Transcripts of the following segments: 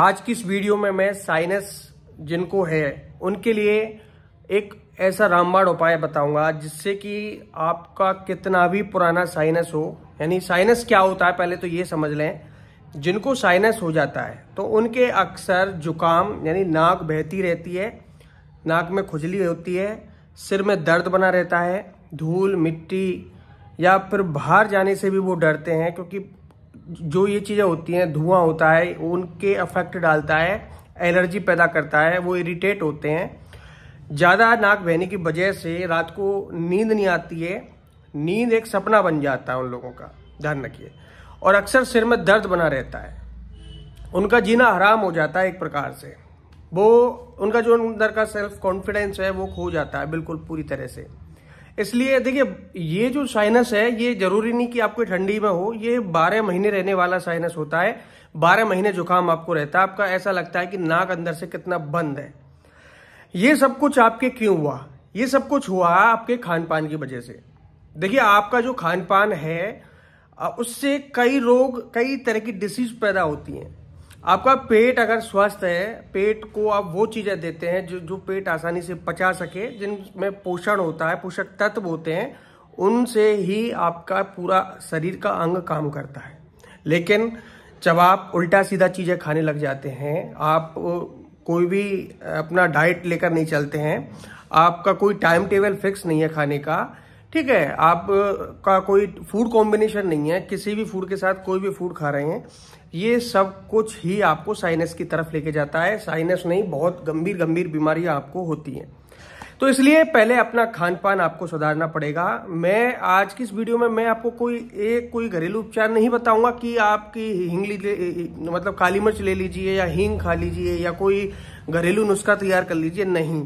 आज की इस वीडियो में मैं साइनस जिनको है उनके लिए एक ऐसा रामबाण उपाय बताऊंगा जिससे कि आपका कितना भी पुराना साइनस हो यानी साइनस क्या होता है पहले तो ये समझ लें जिनको साइनस हो जाता है तो उनके अक्सर जुकाम यानी नाक बहती रहती है नाक में खुजली होती है सिर में दर्द बना रहता है धूल मिट्टी या फिर बाहर जाने से भी वो डरते हैं क्योंकि जो ये चीज़ें होती हैं धुआं होता है उनके अफेक्ट डालता है एलर्जी पैदा करता है वो इरिटेट होते हैं ज़्यादा नाक बहने की वजह से रात को नींद नहीं आती है नींद एक सपना बन जाता है उन लोगों का ध्यान रखिए और अक्सर सिर में दर्द बना रहता है उनका जीना हराम हो जाता है एक प्रकार से वो उनका जो अंदर का सेल्फ कॉन्फिडेंस है वो खो जाता है बिल्कुल पूरी तरह से इसलिए देखिए ये जो साइनस है ये जरूरी नहीं कि आपको ठंडी में हो ये बारह महीने रहने वाला साइनस होता है बारह महीने जुकाम आपको रहता है आपका ऐसा लगता है कि नाक अंदर से कितना बंद है ये सब कुछ आपके क्यों हुआ ये सब कुछ हुआ आपके खान पान की वजह से देखिए आपका जो खान पान है उससे कई रोग कई तरह की डिसीज पैदा होती हैं आपका पेट अगर स्वस्थ है पेट को आप वो चीज़ें देते हैं जो जो पेट आसानी से पचा सके जिनमें पोषण होता है पोषक तत्व होते हैं उनसे ही आपका पूरा शरीर का अंग काम करता है लेकिन जब आप उल्टा सीधा चीज़ें खाने लग जाते हैं आप कोई भी अपना डाइट लेकर नहीं चलते हैं आपका कोई टाइम टेबल फिक्स नहीं है खाने का ठीक है आप का कोई फूड कॉम्बिनेशन नहीं है किसी भी फूड के साथ कोई भी फूड खा रहे हैं ये सब कुछ ही आपको साइनस की तरफ लेके जाता है साइनस नहीं बहुत गंभीर गंभीर बीमारियां आपको होती हैं तो इसलिए पहले अपना खान पान आपको सुधारना पड़ेगा मैं आज की इस वीडियो में मैं आपको कोई एक कोई घरेलू उपचार नहीं बताऊंगा कि आपकी हिंग ली मतलब काली मिर्च ले लीजिए या हींग खा लीजिए या कोई घरेलू नुस्खा तैयार कर लीजिए नहीं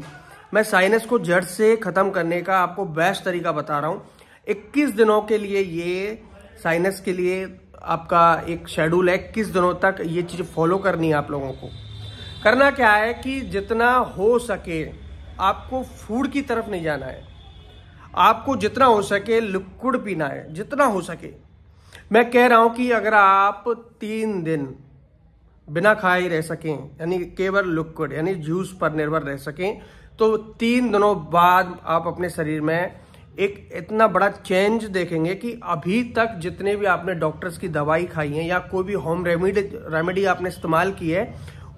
मैं साइनस को जड़ से ख़त्म करने का आपको बेस्ट तरीका बता रहा हूं 21 दिनों के लिए ये साइनस के लिए आपका एक शेड्यूल है इक्कीस दिनों तक ये चीज़ फॉलो करनी है आप लोगों को करना क्या है कि जितना हो सके आपको फूड की तरफ नहीं जाना है आपको जितना हो सके लिक्विड पीना है जितना हो सके मैं कह रहा हूं कि अगर आप तीन दिन बिना खाए रह सकें यानी केवल लिक्विड यानी जूस पर निर्भर रह सकें तो तीन दिनों बाद आप अपने शरीर में एक इतना बड़ा चेंज देखेंगे कि अभी तक जितने भी आपने डॉक्टर्स की दवाई खाई है या कोई भी होम रेमेडी रेमेडी आपने इस्तेमाल की है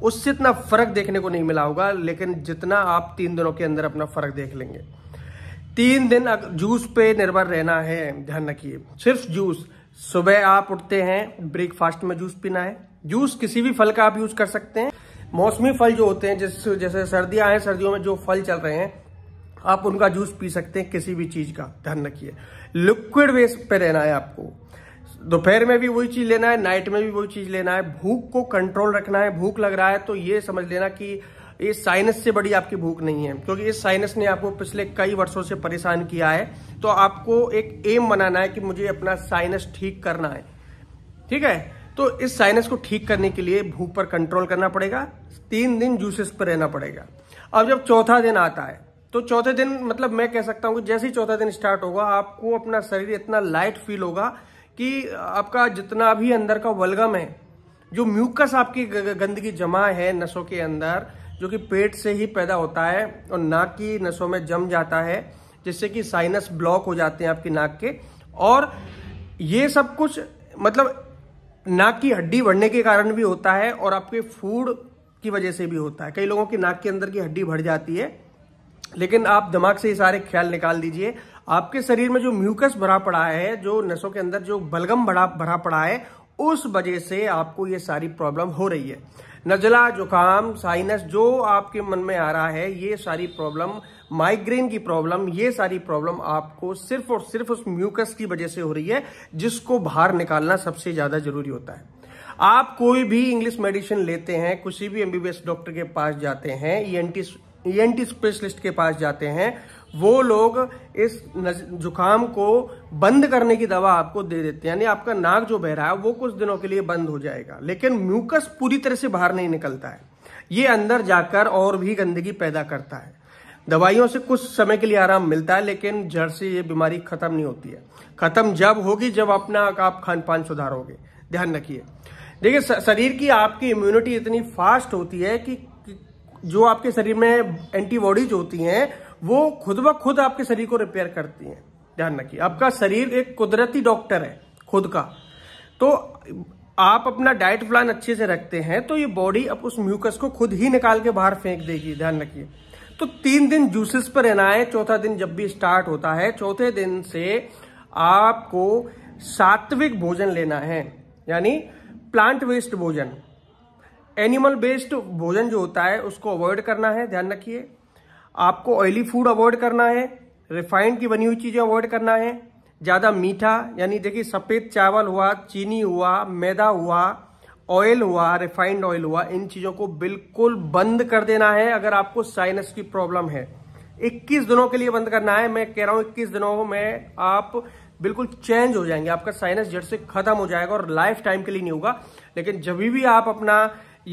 उससे इतना फर्क देखने को नहीं मिला होगा लेकिन जितना आप तीन दिनों के अंदर अपना फर्क देख लेंगे तीन दिन जूस पे निर्भर रहना है ध्यान रखिए सिर्फ जूस सुबह आप उठते हैं ब्रेकफास्ट में जूस पीना है जूस किसी भी फल का आप यूज कर सकते हैं मौसमी फल जो होते हैं जिस जैसे सर्दियां हैं सर्दियों में जो फल चल रहे हैं आप उनका जूस पी सकते हैं किसी भी चीज का ध्यान रखिए लिक्विड वेस पे रहना है आपको दोपहर में भी वही चीज लेना है नाइट में भी वही चीज लेना है भूख को कंट्रोल रखना है भूख लग रहा है तो ये समझ लेना कि ये साइनस से बड़ी आपकी भूख नहीं है क्योंकि इस साइनस ने आपको पिछले कई वर्षों से परेशान किया है तो आपको एक एम बनाना है कि मुझे अपना साइनस ठीक करना है ठीक है तो इस साइनस को ठीक करने के लिए भूख पर कंट्रोल करना पड़ेगा तीन दिन जूसेस पर रहना पड़ेगा अब जब चौथा दिन आता है तो चौथे दिन मतलब मैं कह सकता हूं कि जैसे ही चौथा दिन स्टार्ट होगा आपको अपना शरीर इतना लाइट फील होगा कि आपका जितना भी अंदर का वलगम है जो म्यूकस आपकी गंदगी जमा है नसों के अंदर जो कि पेट से ही पैदा होता है और नाक की नसों में जम जाता है जिससे कि साइनस ब्लॉक हो जाते हैं आपकी नाक के और ये सब कुछ मतलब नाक की हड्डी बढ़ने के कारण भी होता है और आपके फूड की वजह से भी होता है कई लोगों की नाक के अंदर की हड्डी बढ़ जाती है लेकिन आप दिमाग से ये सारे ख्याल निकाल दीजिए आपके शरीर में जो म्यूकस भरा पड़ा है जो नसों के अंदर जो बलगम भरा भरा पड़ा है उस वजह से आपको ये सारी प्रॉब्लम हो रही है नजला जुकाम साइनस जो आपके मन में आ रहा है ये सारी प्रॉब्लम माइग्रेन की प्रॉब्लम ये सारी प्रॉब्लम आपको सिर्फ और सिर्फ उस म्यूकस की वजह से हो रही है जिसको बाहर निकालना सबसे ज्यादा जरूरी होता है आप कोई भी इंग्लिश मेडिसिन लेते हैं किसी भी एमबीबीएस डॉक्टर के पास जाते हैं ई एन स्पेशलिस्ट के पास जाते हैं वो लोग इस जुकाम को बंद करने की दवा आपको दे देते हैं यानी आपका नाक जो बह रहा है वो कुछ दिनों के लिए बंद हो जाएगा लेकिन म्यूकस पूरी तरह से बाहर नहीं निकलता है ये अंदर जाकर और भी गंदगी पैदा करता है दवाइयों से कुछ समय के लिए आराम मिलता है लेकिन जड़ से ये बीमारी खत्म नहीं होती है खत्म जब होगी जब अपना आप खान पान सुधारोगे ध्यान रखिए देखिए शरीर की आपकी इम्यूनिटी इतनी फास्ट होती है कि जो आपके शरीर में एंटीबॉडीज होती हैं वो खुद ब खुद आपके शरीर को रिपेयर करती है ध्यान रखिए आपका शरीर एक कुदरती डॉक्टर है खुद का तो आप अपना डाइट प्लान अच्छे से रखते हैं तो ये बॉडी अब उस म्यूकस को खुद ही निकाल के बाहर फेंक देगी ध्यान रखिए तो तीन दिन जूसेस पर रहना है चौथा दिन जब भी स्टार्ट होता है चौथे दिन से आपको सात्विक भोजन लेना है यानी प्लांट वेस्ट भोजन एनिमल बेस्ड भोजन जो होता है उसको अवॉइड करना है ध्यान रखिए आपको ऑयली फूड अवॉइड करना है रिफाइंड की बनी हुई चीज़ें अवॉइड करना है ज़्यादा मीठा यानी देखिए सफ़ेद चावल हुआ चीनी हुआ मैदा हुआ ऑयल हुआ रिफाइंड ऑयल हुआ इन चीज़ों को बिल्कुल बंद कर देना है अगर आपको साइनस की प्रॉब्लम है 21 दिनों के लिए बंद करना है मैं कह रहा हूं 21 दिनों में आप बिल्कुल चेंज हो जाएंगे आपका साइनस जड़ से खत्म हो जाएगा और लाइफ टाइम के लिए नहीं होगा लेकिन जब भी आप अपना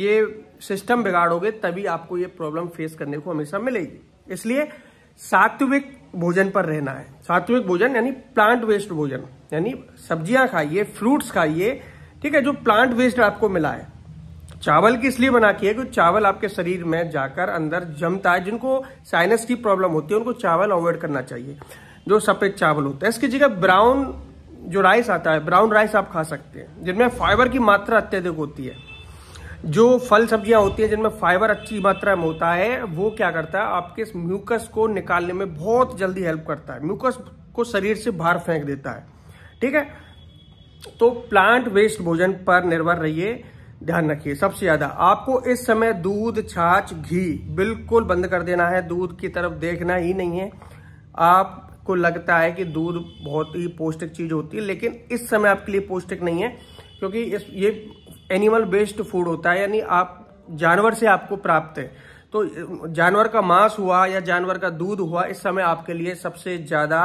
ये सिस्टम बिगाड़ोगे तभी आपको ये प्रॉब्लम फेस करने को हमेशा मिलेगी इसलिए सात्विक भोजन पर रहना है सात्विक भोजन यानी प्लांट वेस्ट भोजन यानी सब्जियां खाइए फ्रूट्स खाइए ठीक है जो प्लांट वेस्ट आपको मिला है चावल की इसलिए बना के क्योंकि चावल आपके शरीर में जाकर अंदर जमता है जिनको साइनस की प्रॉब्लम होती है उनको चावल अवॉइड करना चाहिए जो सफेद चावल होता है इसकी जगह ब्राउन जो राइस आता है ब्राउन राइस आप खा सकते हैं जिनमें फाइबर की मात्रा अत्यधिक होती है जो फल सब्जियां होती है जिनमें फाइबर अच्छी मात्रा में होता है वो क्या करता है आपके इस म्यूकस को निकालने में बहुत जल्दी हेल्प करता है म्यूकस को शरीर से बाहर फेंक देता है ठीक है तो प्लांट वेस्ट भोजन पर निर्भर रहिए ध्यान रखिए सबसे ज्यादा आपको इस समय दूध छाछ घी बिल्कुल बंद कर देना है दूध की तरफ देखना ही नहीं है आपको लगता है कि दूध बहुत ही पौष्टिक चीज होती है लेकिन इस समय आपके लिए पौष्टिक नहीं है क्योंकि इस ये एनिमल बेस्ड फूड होता है यानी आप जानवर से आपको प्राप्त है तो जानवर का मांस हुआ या जानवर का दूध हुआ इस समय आपके लिए सबसे ज़्यादा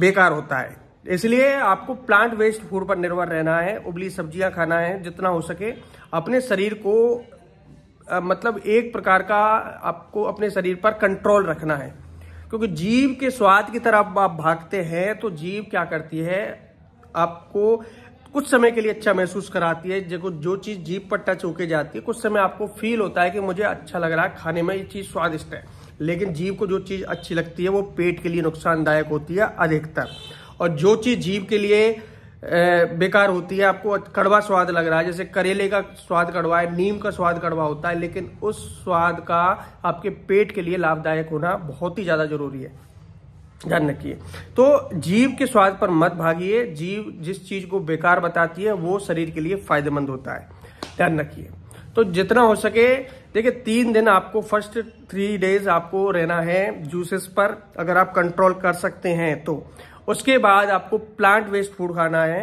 बेकार होता है इसलिए आपको प्लांट वेस्ट फूड पर निर्भर रहना है उबली सब्जियां खाना है जितना हो सके अपने शरीर को मतलब एक प्रकार का आपको अपने शरीर पर कंट्रोल रखना है क्योंकि जीव के स्वाद की तरफ आप भागते हैं तो जीव क्या करती है आपको कुछ समय के लिए अच्छा महसूस कराती है देखो जो चीज़ जीप पर टच होके जाती है कुछ समय आपको फील होता है कि मुझे अच्छा लग रहा है खाने में ये चीज़ स्वादिष्ट है लेकिन जीव को जो चीज़ अच्छी लगती है वो पेट के लिए नुकसानदायक होती है अधिकतर और जो चीज़ जीव के लिए बेकार होती है आपको कड़वा स्वाद लग रहा है जैसे करेले का स्वाद कड़वा है नीम का स्वाद कड़वा होता है लेकिन उस स्वाद का आपके पेट के लिए लाभदायक होना बहुत ही ज़्यादा जरूरी है ध्यान रखिए तो जीव के स्वाद पर मत भागिए जीव जिस चीज को बेकार बताती है वो शरीर के लिए फायदेमंद होता है ध्यान रखिए तो जितना हो सके देखिए तीन दिन आपको फर्स्ट थ्री डेज आपको रहना है जूसेस पर अगर आप कंट्रोल कर सकते हैं तो उसके बाद आपको प्लांट वेस्ट फूड खाना है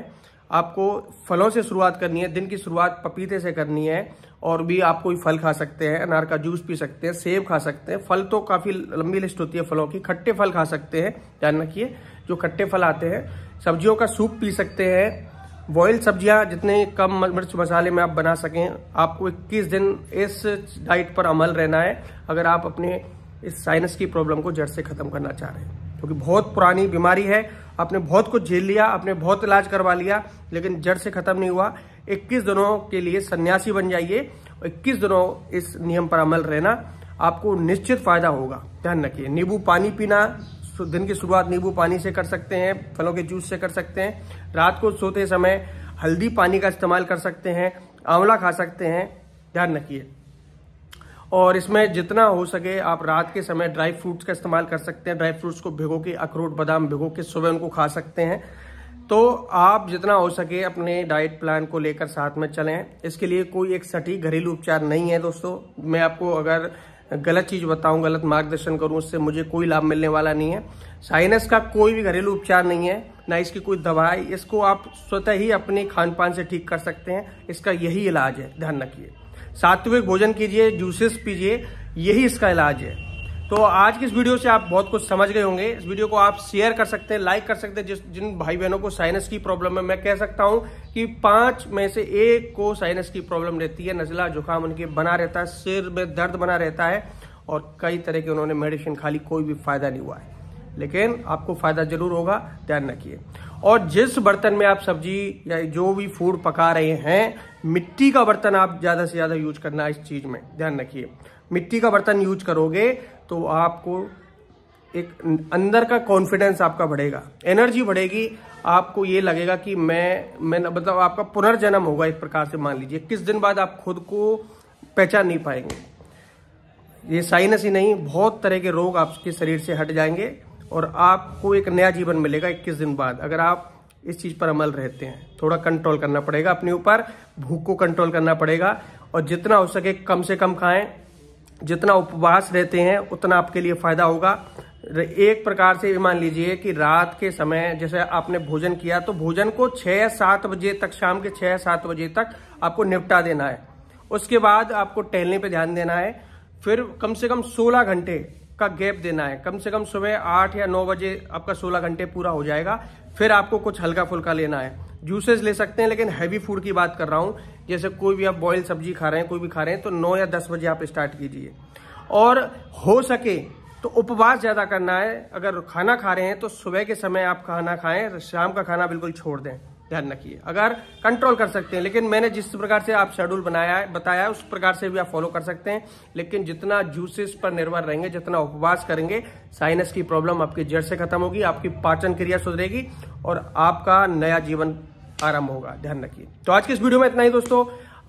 आपको फलों से शुरुआत करनी है दिन की शुरुआत पपीते से करनी है और भी आप कोई फल खा सकते हैं अनार का जूस पी सकते हैं सेब खा सकते हैं फल तो काफ़ी लंबी लिस्ट होती है फलों की खट्टे फल खा सकते हैं ध्यान रखिए जो खट्टे फल आते हैं सब्जियों का सूप पी सकते हैं बॉयल्ड सब्जियां जितने कम मिर्च मसाले में आप बना सकें आपको 21 दिन इस डाइट पर अमल रहना है अगर आप अपने इस साइनस की प्रॉब्लम को जड़ से ख़त्म करना चाह रहे हैं क्योंकि बहुत पुरानी बीमारी है आपने बहुत कुछ झेल लिया आपने बहुत इलाज करवा लिया लेकिन जड़ से खत्म नहीं हुआ 21 दिनों के लिए सन्यासी बन जाइए 21 दिनों इस नियम पर अमल रहना आपको निश्चित फायदा होगा ध्यान रखिए नींबू पानी पीना दिन की शुरुआत नींबू पानी से कर सकते हैं फलों के जूस से कर सकते हैं रात को सोते समय हल्दी पानी का इस्तेमाल कर सकते हैं आंवला खा सकते हैं ध्यान रखिए और इसमें जितना हो सके आप रात के समय ड्राई फ्रूट्स का इस्तेमाल कर सकते हैं ड्राई फ्रूट्स को भिगो के अखरोट बादाम भिगो के सुबह उनको खा सकते हैं तो आप जितना हो सके अपने डाइट प्लान को लेकर साथ में चलें इसके लिए कोई एक सटीक घरेलू उपचार नहीं है दोस्तों मैं आपको अगर गलत चीज़ बताऊं गलत मार्गदर्शन करूं उससे मुझे कोई लाभ मिलने वाला नहीं है साइनस का कोई भी घरेलू उपचार नहीं है ना इसकी कोई दवाई इसको आप स्वतः ही अपने खान पान से ठीक कर सकते हैं इसका यही इलाज है ध्यान रखिए सात्विक भोजन कीजिए जूसेस पीजिए यही इसका इलाज है तो आज की इस वीडियो से आप बहुत कुछ समझ गए होंगे इस वीडियो को आप शेयर कर सकते हैं लाइक कर सकते हैं जिस जिन भाई बहनों को साइनस की प्रॉब्लम है मैं कह सकता हूं कि पांच में से एक को साइनस की प्रॉब्लम रहती है नजला जुकाम उनके बना रहता है सिर में दर्द बना रहता है और कई तरह के उन्होंने मेडिसिन खाली कोई भी फायदा नहीं हुआ है लेकिन आपको फायदा जरूर होगा ध्यान रखिए और जिस बर्तन में आप सब्जी या जो भी फूड पका रहे हैं मिट्टी का बर्तन आप ज़्यादा से ज़्यादा यूज करना इस चीज़ में ध्यान रखिए मिट्टी का बर्तन यूज करोगे तो आपको एक अंदर का कॉन्फिडेंस आपका बढ़ेगा एनर्जी बढ़ेगी आपको ये लगेगा कि मैं मैं मतलब आपका पुनर्जन्म होगा एक प्रकार से मान लीजिए किस दिन बाद आप खुद को पहचान नहीं पाएंगे ये साइनस ही नहीं बहुत तरह के रोग आपके शरीर से हट जाएंगे और आपको एक नया जीवन मिलेगा इक्कीस दिन बाद अगर आप इस चीज़ पर अमल रहते हैं थोड़ा कंट्रोल करना पड़ेगा अपने ऊपर भूख को कंट्रोल करना पड़ेगा और जितना हो सके कम से कम खाएं जितना उपवास रहते हैं उतना आपके लिए फ़ायदा होगा एक प्रकार से मान लीजिए कि रात के समय जैसे आपने भोजन किया तो भोजन को या सात बजे तक शाम के या सात बजे तक आपको निपटा देना है उसके बाद आपको टहलने पर ध्यान देना है फिर कम से कम 16 घंटे का गैप देना है कम से कम सुबह आठ या नौ बजे आपका सोलह घंटे पूरा हो जाएगा फिर आपको कुछ हल्का फुल्का लेना है जूसेस ले सकते हैं लेकिन हैवी फूड की बात कर रहा हूँ जैसे कोई भी आप बॉयल सब्जी खा रहे हैं कोई भी खा रहे हैं तो नौ या दस बजे आप स्टार्ट कीजिए और हो सके तो उपवास ज़्यादा करना है अगर खाना खा रहे हैं तो सुबह के समय आप खाना खाएं शाम का खाना बिल्कुल छोड़ दें ध्यान रखिए अगर कंट्रोल कर सकते हैं लेकिन मैंने जिस प्रकार से आप शेड्यूल बनाया है बताया है उस प्रकार से भी आप फॉलो कर सकते हैं लेकिन जितना जूसेस पर निर्भर रहेंगे जितना उपवास करेंगे साइनस की प्रॉब्लम आपकी जड़ से खत्म होगी आपकी पाचन क्रिया सुधरेगी और आपका नया जीवन आरंभ होगा ध्यान रखिए तो आज के इस वीडियो में इतना ही दोस्तों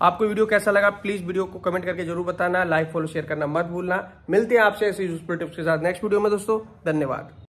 आपको वीडियो कैसा लगा प्लीज वीडियो को कमेंट करके जरूर बताना लाइक फॉलो शेयर करना मत भूलना मिलते हैं आपसे ऐसे यूजफुल टिप्स के साथ नेक्स्ट वीडियो में दोस्तों धन्यवाद